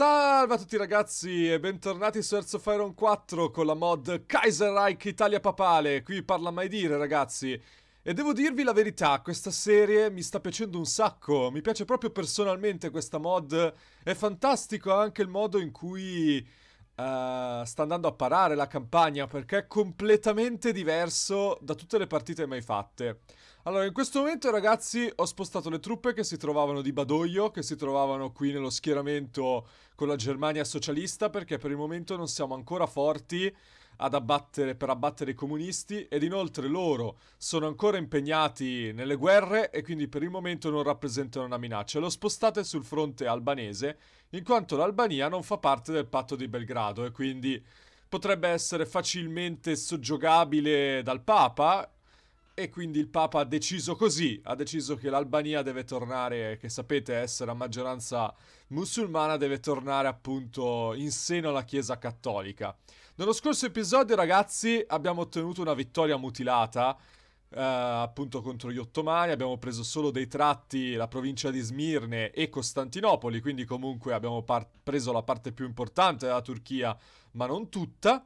Salve a tutti ragazzi e bentornati su Earth of Iron 4 con la mod Kaiserreich Italia Papale, qui parla mai dire ragazzi. E devo dirvi la verità, questa serie mi sta piacendo un sacco, mi piace proprio personalmente questa mod, è fantastico anche il modo in cui uh, sta andando a parare la campagna perché è completamente diverso da tutte le partite mai fatte. Allora, in questo momento, ragazzi, ho spostato le truppe che si trovavano di Badoglio, che si trovavano qui nello schieramento con la Germania socialista, perché per il momento non siamo ancora forti ad abbattere, per abbattere i comunisti ed inoltre loro sono ancora impegnati nelle guerre e quindi per il momento non rappresentano una minaccia. Lo spostate sul fronte albanese, in quanto l'Albania non fa parte del patto di Belgrado e quindi potrebbe essere facilmente soggiogabile dal Papa e quindi il Papa ha deciso così, ha deciso che l'Albania deve tornare, che sapete essere a maggioranza musulmana, deve tornare appunto in seno alla Chiesa Cattolica. Nello scorso episodio ragazzi abbiamo ottenuto una vittoria mutilata, eh, appunto contro gli ottomani, abbiamo preso solo dei tratti la provincia di Smirne e Costantinopoli, quindi comunque abbiamo preso la parte più importante della Turchia, ma non tutta.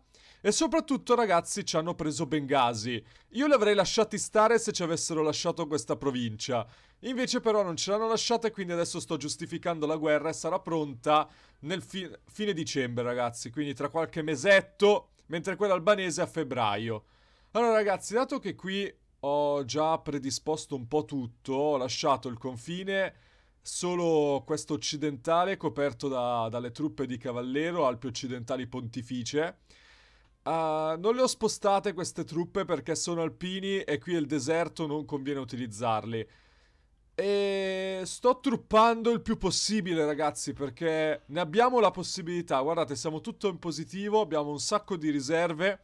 E soprattutto ragazzi ci hanno preso Bengasi. Io li avrei lasciati stare se ci avessero lasciato questa provincia. Invece però non ce l'hanno lasciata e quindi adesso sto giustificando la guerra e sarà pronta nel fi fine dicembre ragazzi. Quindi tra qualche mesetto, mentre quella albanese a febbraio. Allora ragazzi, dato che qui ho già predisposto un po' tutto, ho lasciato il confine solo questo occidentale coperto da, dalle truppe di Cavallero, Alpi Occidentali Pontificie, Uh, non le ho spostate queste truppe perché sono alpini e qui è il deserto, non conviene utilizzarli. E sto truppando il più possibile, ragazzi, perché ne abbiamo la possibilità. Guardate, siamo tutto in positivo, abbiamo un sacco di riserve.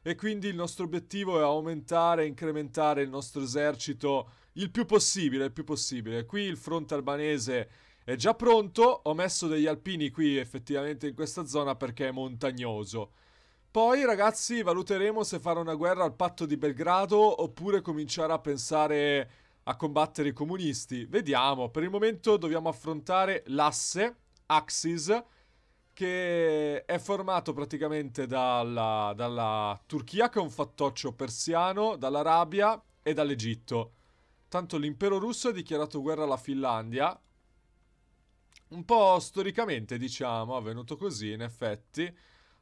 E quindi il nostro obiettivo è aumentare e incrementare il nostro esercito il più possibile, il più possibile. Qui il fronte albanese è già pronto. Ho messo degli alpini qui effettivamente in questa zona perché è montagnoso. Poi ragazzi valuteremo se fare una guerra al patto di Belgrado oppure cominciare a pensare a combattere i comunisti. Vediamo, per il momento dobbiamo affrontare l'asse, Axis, che è formato praticamente dalla, dalla Turchia che è un fattoccio persiano, dall'Arabia e dall'Egitto. Tanto l'impero russo ha dichiarato guerra alla Finlandia, un po' storicamente diciamo, è avvenuto così in effetti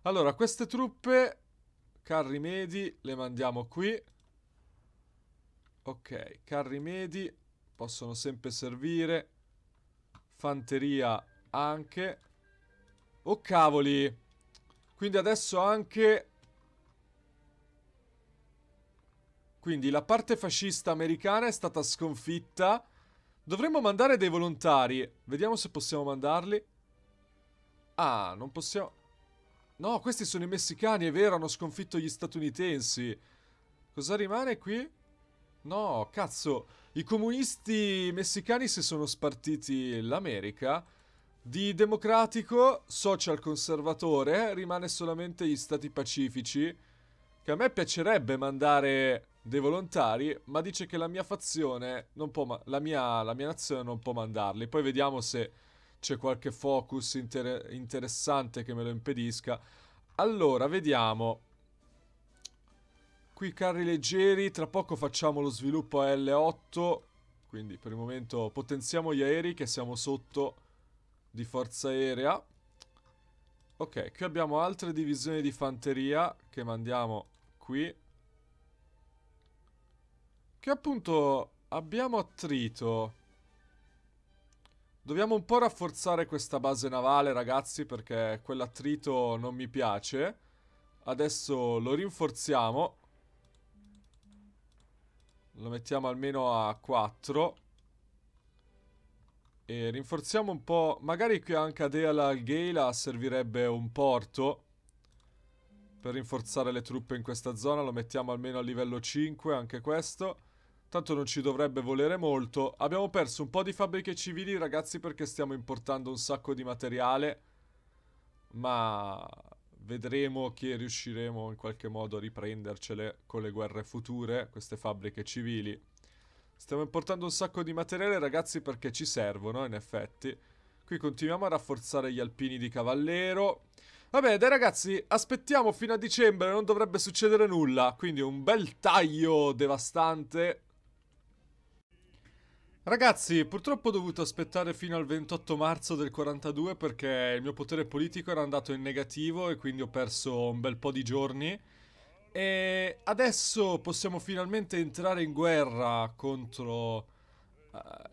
allora, queste truppe, carri medi, le mandiamo qui. Ok, carri medi possono sempre servire. Fanteria anche. Oh cavoli! Quindi adesso anche... Quindi la parte fascista americana è stata sconfitta. Dovremmo mandare dei volontari. Vediamo se possiamo mandarli. Ah, non possiamo... No, questi sono i messicani, è vero, hanno sconfitto gli statunitensi. Cosa rimane qui? No, cazzo. I comunisti messicani si sono spartiti l'America. Di democratico, social conservatore, rimane solamente gli stati pacifici. Che a me piacerebbe mandare dei volontari, ma dice che la mia fazione non può... la mia, la mia nazione non può mandarli. Poi vediamo se c'è qualche focus inter interessante che me lo impedisca. Allora, vediamo. Qui carri leggeri, tra poco facciamo lo sviluppo a L8, quindi per il momento potenziamo gli aerei che siamo sotto di forza aerea. Ok, qui abbiamo altre divisioni di fanteria che mandiamo qui. Che appunto abbiamo attrito. Dobbiamo un po' rafforzare questa base navale, ragazzi, perché quell'attrito non mi piace. Adesso lo rinforziamo. Lo mettiamo almeno a 4. E rinforziamo un po'... Magari qui anche a Deala Gela servirebbe un porto. Per rinforzare le truppe in questa zona lo mettiamo almeno a livello 5, anche questo. Tanto non ci dovrebbe volere molto. Abbiamo perso un po' di fabbriche civili, ragazzi, perché stiamo importando un sacco di materiale. Ma vedremo che riusciremo in qualche modo a riprendercele con le guerre future, queste fabbriche civili. Stiamo importando un sacco di materiale, ragazzi, perché ci servono, in effetti. Qui continuiamo a rafforzare gli alpini di cavallero. Vabbè, dai ragazzi, aspettiamo fino a dicembre, non dovrebbe succedere nulla. Quindi un bel taglio devastante Ragazzi, purtroppo ho dovuto aspettare fino al 28 marzo del 42 perché il mio potere politico era andato in negativo e quindi ho perso un bel po' di giorni. E adesso possiamo finalmente entrare in guerra contro uh,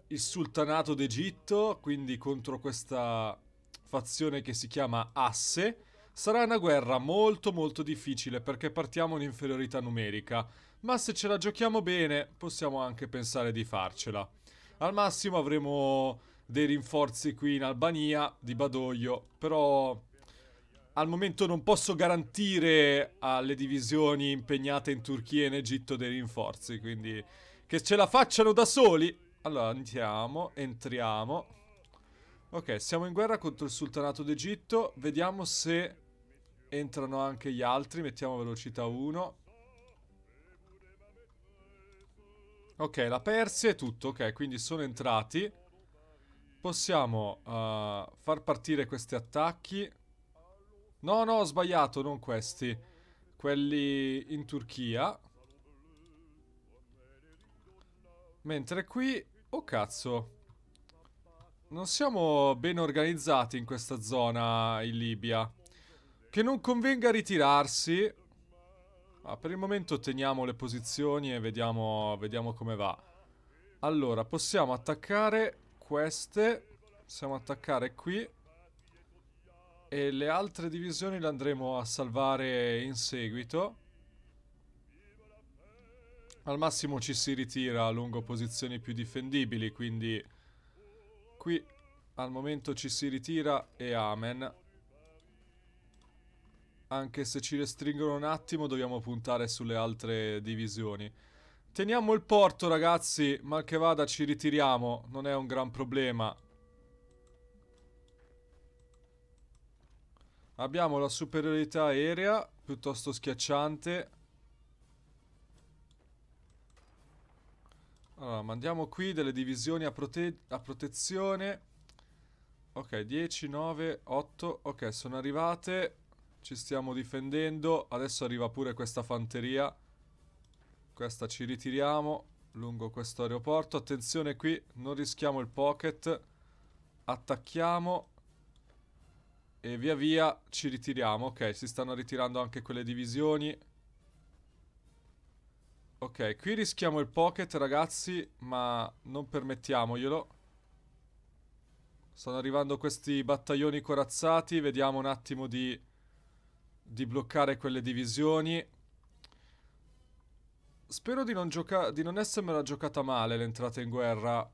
il sultanato d'Egitto, quindi contro questa fazione che si chiama Asse. Sarà una guerra molto molto difficile perché partiamo in inferiorità numerica, ma se ce la giochiamo bene possiamo anche pensare di farcela. Al massimo avremo dei rinforzi qui in Albania, di Badoglio, però al momento non posso garantire alle divisioni impegnate in Turchia e in Egitto dei rinforzi, quindi che ce la facciano da soli. Allora, andiamo, entriamo. Ok, siamo in guerra contro il Sultanato d'Egitto, vediamo se entrano anche gli altri, mettiamo velocità 1. Ok, la Persia è tutto, ok, quindi sono entrati. Possiamo uh, far partire questi attacchi. No, no, ho sbagliato, non questi. Quelli in Turchia. Mentre qui... Oh cazzo. Non siamo ben organizzati in questa zona in Libia. Che non convenga ritirarsi ma per il momento teniamo le posizioni e vediamo, vediamo come va. Allora, possiamo attaccare queste. Possiamo attaccare qui. E le altre divisioni le andremo a salvare in seguito. Al massimo ci si ritira lungo posizioni più difendibili, quindi qui al momento ci si ritira e amen anche se ci restringono un attimo dobbiamo puntare sulle altre divisioni. Teniamo il porto ragazzi, mal che vada ci ritiriamo, non è un gran problema. Abbiamo la superiorità aerea, piuttosto schiacciante. Allora, mandiamo qui delle divisioni a, prote a protezione. Ok, 10, 9, 8. Ok, sono arrivate. Ci stiamo difendendo. Adesso arriva pure questa fanteria. Questa ci ritiriamo lungo questo aeroporto. Attenzione qui, non rischiamo il pocket. Attacchiamo. E via via ci ritiriamo. Ok, si stanno ritirando anche quelle divisioni. Ok, qui rischiamo il pocket ragazzi, ma non permettiamoglielo. Stanno arrivando questi battaglioni corazzati, vediamo un attimo di di bloccare quelle divisioni. Spero di non, di non essermela giocata male l'entrata in guerra.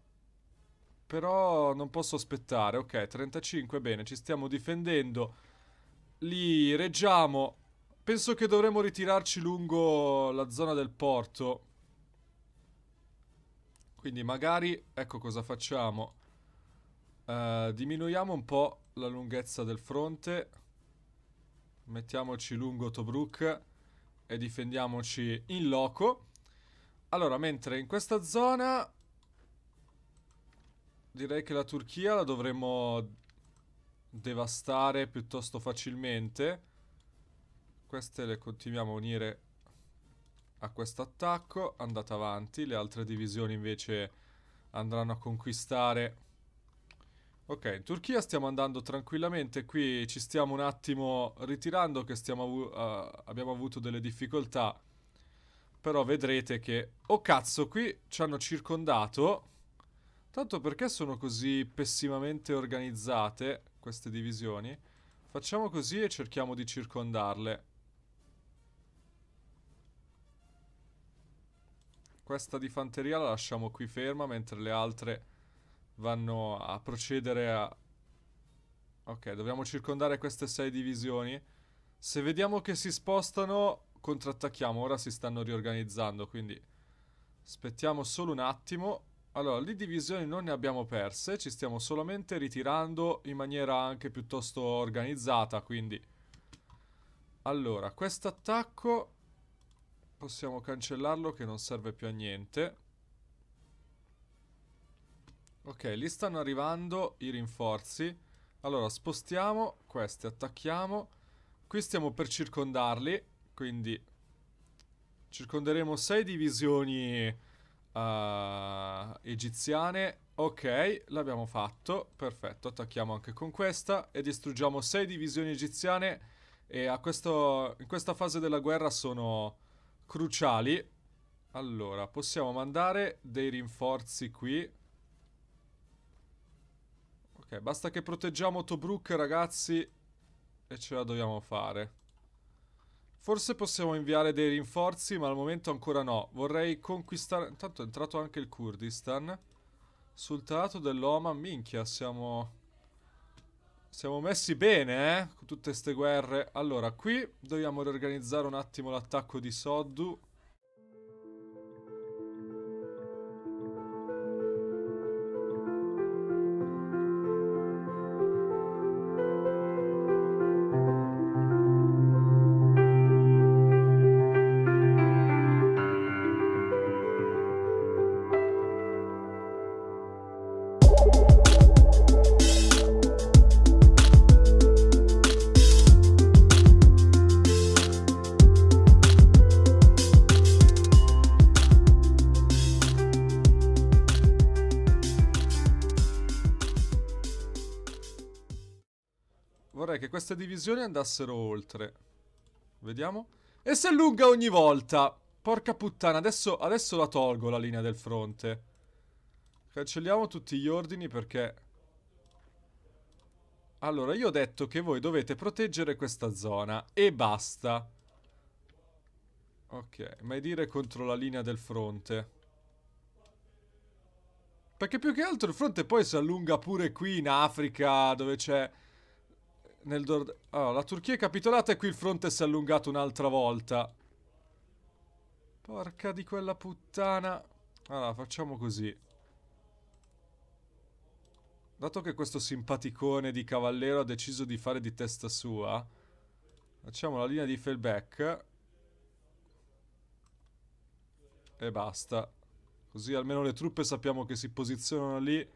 Però non posso aspettare. Ok, 35, bene, ci stiamo difendendo. Li reggiamo. Penso che dovremmo ritirarci lungo la zona del porto. Quindi magari, ecco cosa facciamo. Uh, diminuiamo un po' la lunghezza del fronte. Mettiamoci lungo Tobruk e difendiamoci in loco. Allora, mentre in questa zona direi che la Turchia la dovremmo devastare piuttosto facilmente. Queste le continuiamo a unire a questo attacco. Andate avanti. Le altre divisioni invece andranno a conquistare Ok, in Turchia stiamo andando tranquillamente, qui ci stiamo un attimo ritirando che avu uh, abbiamo avuto delle difficoltà, però vedrete che... Oh cazzo, qui ci hanno circondato, tanto perché sono così pessimamente organizzate queste divisioni? Facciamo così e cerchiamo di circondarle. Questa di fanteria la lasciamo qui ferma, mentre le altre vanno a procedere a... Ok, dobbiamo circondare queste sei divisioni. Se vediamo che si spostano, contrattacchiamo. Ora si stanno riorganizzando, quindi aspettiamo solo un attimo. Allora, le divisioni non ne abbiamo perse, ci stiamo solamente ritirando in maniera anche piuttosto organizzata, quindi... Allora, questo attacco possiamo cancellarlo che non serve più a niente. Ok, lì stanno arrivando i rinforzi. Allora, spostiamo questi, attacchiamo. Qui stiamo per circondarli, quindi circonderemo sei divisioni uh, egiziane. Ok, l'abbiamo fatto, perfetto, attacchiamo anche con questa e distruggiamo sei divisioni egiziane e a questo, in questa fase della guerra sono cruciali. Allora, possiamo mandare dei rinforzi qui Ok, basta che proteggiamo Tobruk, ragazzi. E ce la dobbiamo fare. Forse possiamo inviare dei rinforzi, ma al momento ancora no. Vorrei conquistare... Intanto è entrato anche il Kurdistan. Sul teatro dell'Oma, minchia, siamo... Siamo messi bene, eh? Con tutte queste guerre. Allora, qui dobbiamo riorganizzare un attimo l'attacco di Soddu. precisione andassero oltre. Vediamo. E si allunga ogni volta. Porca puttana, adesso, adesso la tolgo la linea del fronte. Cancelliamo tutti gli ordini perché... Allora, io ho detto che voi dovete proteggere questa zona. E basta. Ok, mai dire contro la linea del fronte. Perché più che altro il fronte poi si allunga pure qui in Africa, dove c'è nel Dord... Allora, la Turchia è capitolata e qui il fronte si è allungato un'altra volta. Porca di quella puttana. Allora, facciamo così. Dato che questo simpaticone di cavallero ha deciso di fare di testa sua, facciamo la linea di failback. E basta. Così almeno le truppe sappiamo che si posizionano lì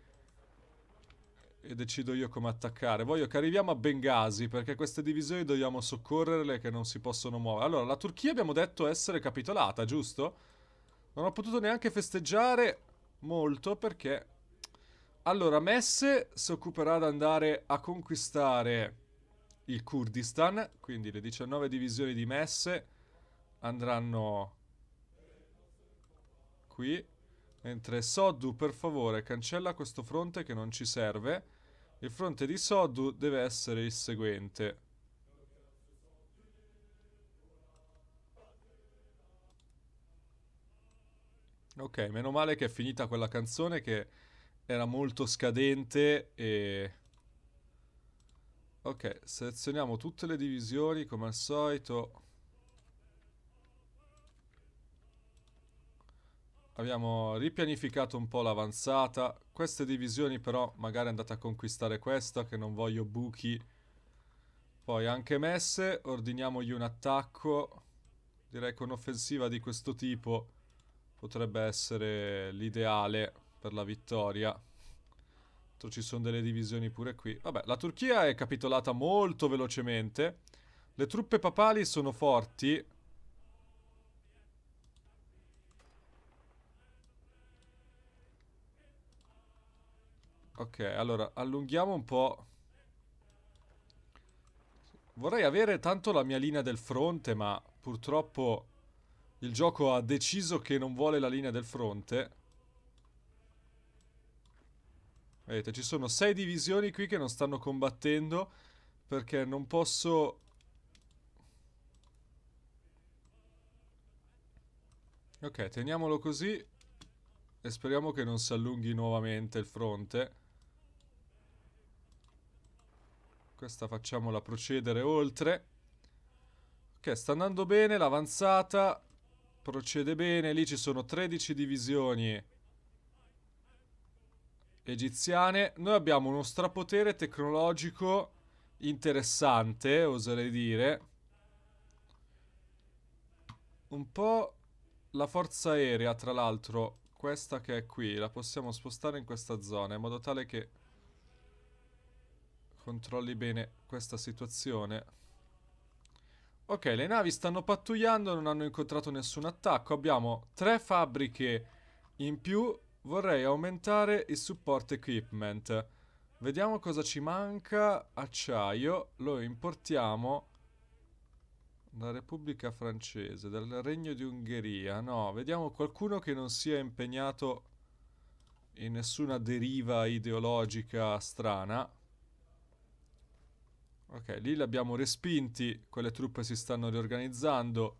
e decido io come attaccare. Voglio che arriviamo a Benghazi perché queste divisioni dobbiamo soccorrerle che non si possono muovere. Allora, la Turchia abbiamo detto essere capitolata, giusto? Non ho potuto neanche festeggiare molto perché... Allora, Messe si occuperà di andare a conquistare il Kurdistan, quindi le 19 divisioni di Messe andranno qui. Mentre Soddu, per favore, cancella questo fronte che non ci serve. Il fronte di Sodu deve essere il seguente. Ok, meno male che è finita quella canzone che era molto scadente e... Ok, selezioniamo tutte le divisioni come al solito. abbiamo ripianificato un po' l'avanzata. Queste divisioni però magari andate a conquistare questa che non voglio buchi. Poi anche messe, ordiniamogli un attacco. Direi che un'offensiva di questo tipo potrebbe essere l'ideale per la vittoria. ci sono delle divisioni pure qui. Vabbè, la Turchia è capitolata molto velocemente. Le truppe papali sono forti, Ok, allora, allunghiamo un po'. Vorrei avere tanto la mia linea del fronte, ma purtroppo il gioco ha deciso che non vuole la linea del fronte. Vedete, ci sono sei divisioni qui che non stanno combattendo perché non posso... Ok, teniamolo così e speriamo che non si allunghi nuovamente il fronte. Questa facciamola procedere oltre. Ok, sta andando bene l'avanzata. Procede bene. Lì ci sono 13 divisioni egiziane. Noi abbiamo uno strapotere tecnologico interessante, oserei dire. Un po' la forza aerea, tra l'altro, questa che è qui, la possiamo spostare in questa zona in modo tale che Controlli bene questa situazione. Ok, le navi stanno pattugliando, non hanno incontrato nessun attacco. Abbiamo tre fabbriche in più. Vorrei aumentare il support equipment. Vediamo cosa ci manca. Acciaio, lo importiamo dalla Repubblica Francese, dal Regno di Ungheria. No, vediamo qualcuno che non sia impegnato in nessuna deriva ideologica strana. Ok, lì li abbiamo respinti, quelle truppe si stanno riorganizzando.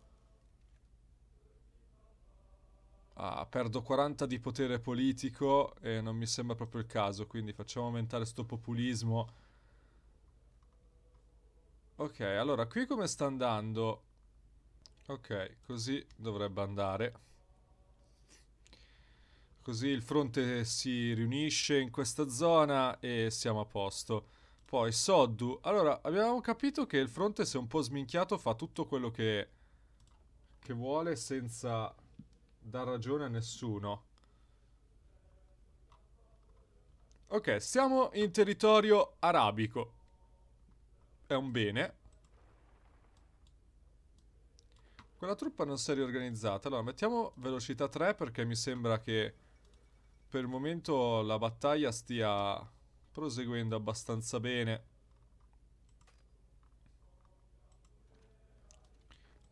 Ah, perdo 40 di potere politico e non mi sembra proprio il caso, quindi facciamo aumentare sto populismo. Ok, allora qui come sta andando? Ok, così dovrebbe andare. Così il fronte si riunisce in questa zona e siamo a posto. Poi Soddu. Allora, abbiamo capito che il fronte se un po' sminchiato fa tutto quello che, che vuole senza dar ragione a nessuno. Ok, siamo in territorio arabico. È un bene. Quella truppa non si è riorganizzata. Allora, mettiamo velocità 3 perché mi sembra che per il momento la battaglia stia proseguendo abbastanza bene.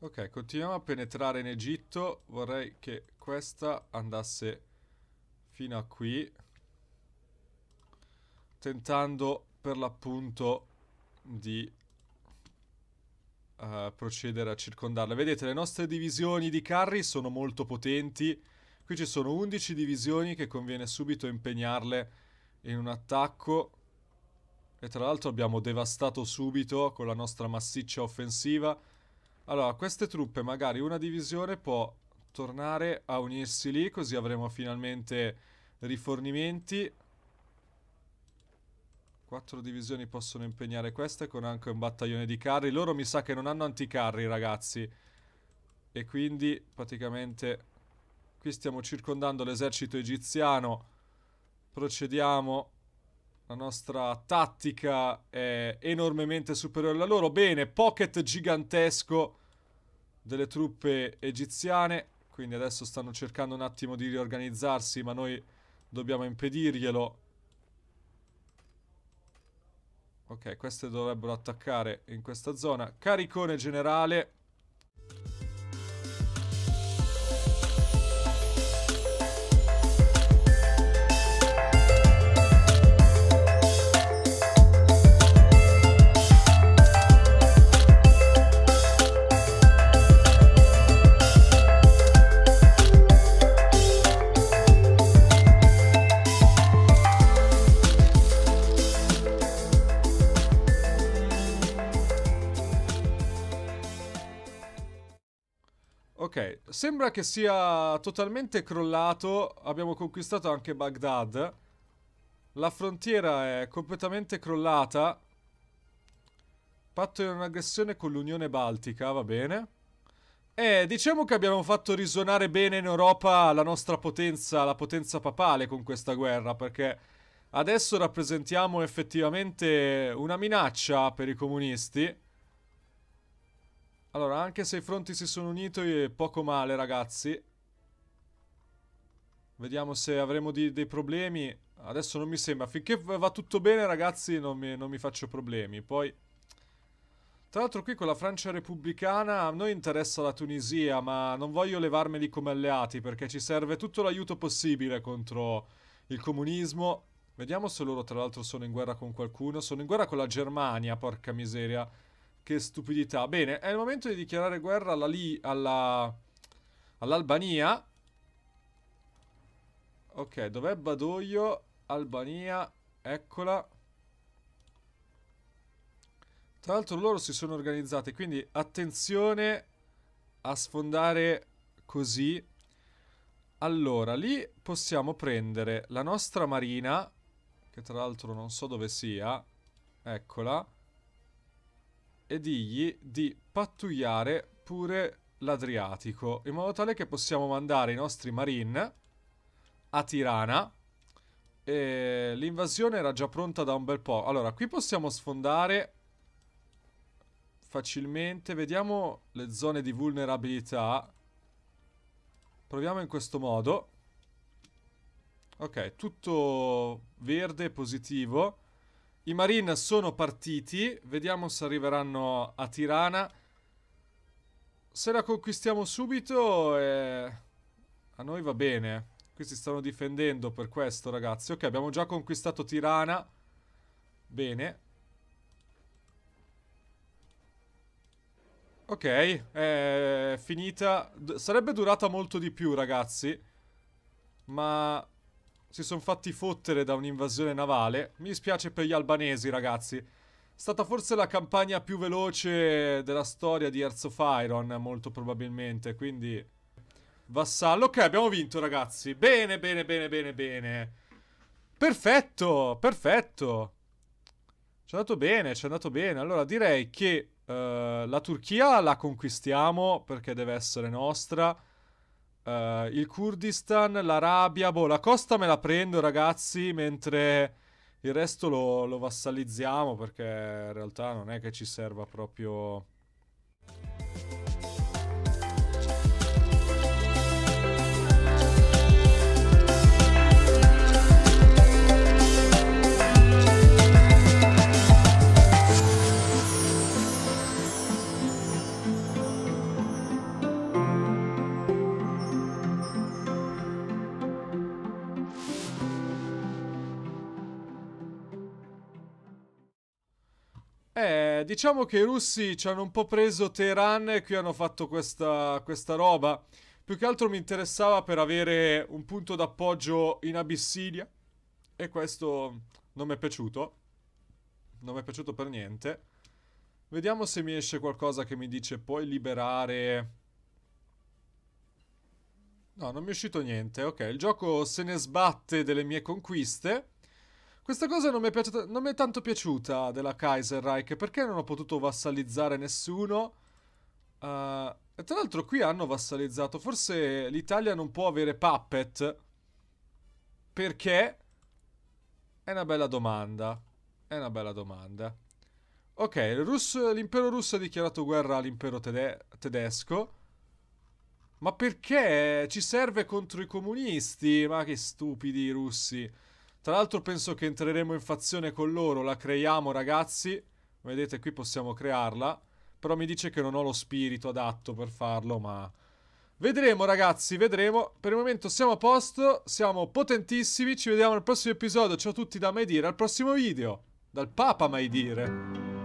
Ok, continuiamo a penetrare in Egitto. Vorrei che questa andasse fino a qui. Tentando per l'appunto di uh, procedere a circondarla. Vedete, le nostre divisioni di carri sono molto potenti. Qui ci sono 11 divisioni che conviene subito impegnarle in un attacco. E tra l'altro abbiamo devastato subito con la nostra massiccia offensiva. Allora, queste truppe, magari una divisione può tornare a unirsi lì, così avremo finalmente rifornimenti. Quattro divisioni possono impegnare queste con anche un battaglione di carri. Loro mi sa che non hanno anticarri, ragazzi. E quindi, praticamente, qui stiamo circondando l'esercito egiziano Procediamo. La nostra tattica è enormemente superiore alla loro. Bene, pocket gigantesco delle truppe egiziane. Quindi adesso stanno cercando un attimo di riorganizzarsi, ma noi dobbiamo impedirglielo. Ok, queste dovrebbero attaccare in questa zona. Caricone generale. Ok, sembra che sia totalmente crollato. Abbiamo conquistato anche Baghdad. La frontiera è completamente crollata. Patto di un'aggressione con l'Unione Baltica, va bene. Eh, diciamo che abbiamo fatto risuonare bene in Europa la nostra potenza, la potenza papale con questa guerra, perché adesso rappresentiamo effettivamente una minaccia per i comunisti. Allora, anche se i fronti si sono uniti, è poco male, ragazzi. Vediamo se avremo di, dei problemi. Adesso non mi sembra. Finché va tutto bene, ragazzi, non mi, non mi faccio problemi. Poi... Tra l'altro qui con la Francia repubblicana a noi interessa la Tunisia, ma non voglio levarmeli come alleati perché ci serve tutto l'aiuto possibile contro il comunismo. Vediamo se loro tra l'altro sono in guerra con qualcuno. Sono in guerra con la Germania, porca miseria. Che stupidità. Bene, è il momento di dichiarare guerra alla lì, alla... all'Albania. Ok, dov'è Badoglio? Albania, eccola. Tra l'altro loro si sono organizzati, quindi attenzione a sfondare così. Allora, lì possiamo prendere la nostra marina, che tra l'altro non so dove sia. Eccola e digli di pattugliare pure l'Adriatico, in modo tale che possiamo mandare i nostri marine a Tirana. E l'invasione era già pronta da un bel po'. Allora, qui possiamo sfondare facilmente. Vediamo le zone di vulnerabilità. Proviamo in questo modo. Ok, tutto verde, positivo. I Marine sono partiti, vediamo se arriveranno a Tirana. Se la conquistiamo subito, eh... a noi va bene. Qui si stanno difendendo per questo, ragazzi. Ok, abbiamo già conquistato Tirana. Bene. Ok, è finita. D sarebbe durata molto di più, ragazzi. Ma si sono fatti fottere da un'invasione navale. Mi dispiace per gli albanesi, ragazzi. È stata forse la campagna più veloce della storia di Earth of Iron, molto probabilmente, quindi... Vassallo, ok, abbiamo vinto, ragazzi. Bene, bene, bene, bene, bene. Perfetto, perfetto. Ci è andato bene, ci è andato bene. Allora, direi che uh, la Turchia la conquistiamo, perché deve essere nostra... Uh, il Kurdistan, l'Arabia, boh, la costa me la prendo ragazzi, mentre il resto lo, lo vassalizziamo perché in realtà non è che ci serva proprio diciamo che i russi ci hanno un po' preso Teheran e qui hanno fatto questa, questa roba. Più che altro mi interessava per avere un punto d'appoggio in Abissinia. E questo non mi è piaciuto. Non mi è piaciuto per niente. Vediamo se mi esce qualcosa che mi dice puoi liberare... No, non mi è uscito niente. Ok, il gioco se ne sbatte delle mie conquiste. Questa cosa non mi, è piaciuta, non mi è tanto piaciuta della Kaiserreich, perché non ho potuto vassalizzare nessuno. Uh, e tra l'altro qui hanno vassalizzato, forse l'Italia non può avere puppet. Perché? È una bella domanda. È una bella domanda. Ok, l'impero russo ha dichiarato guerra all'impero tede tedesco. Ma perché? Ci serve contro i comunisti? Ma che stupidi russi. Tra l'altro penso che entreremo in fazione con loro, la creiamo ragazzi. Vedete qui possiamo crearla. Però mi dice che non ho lo spirito adatto per farlo, ma... Vedremo ragazzi, vedremo. Per il momento siamo a posto, siamo potentissimi. Ci vediamo al prossimo episodio. Ciao a tutti da Maidire, al prossimo video. Dal Papa Maidire.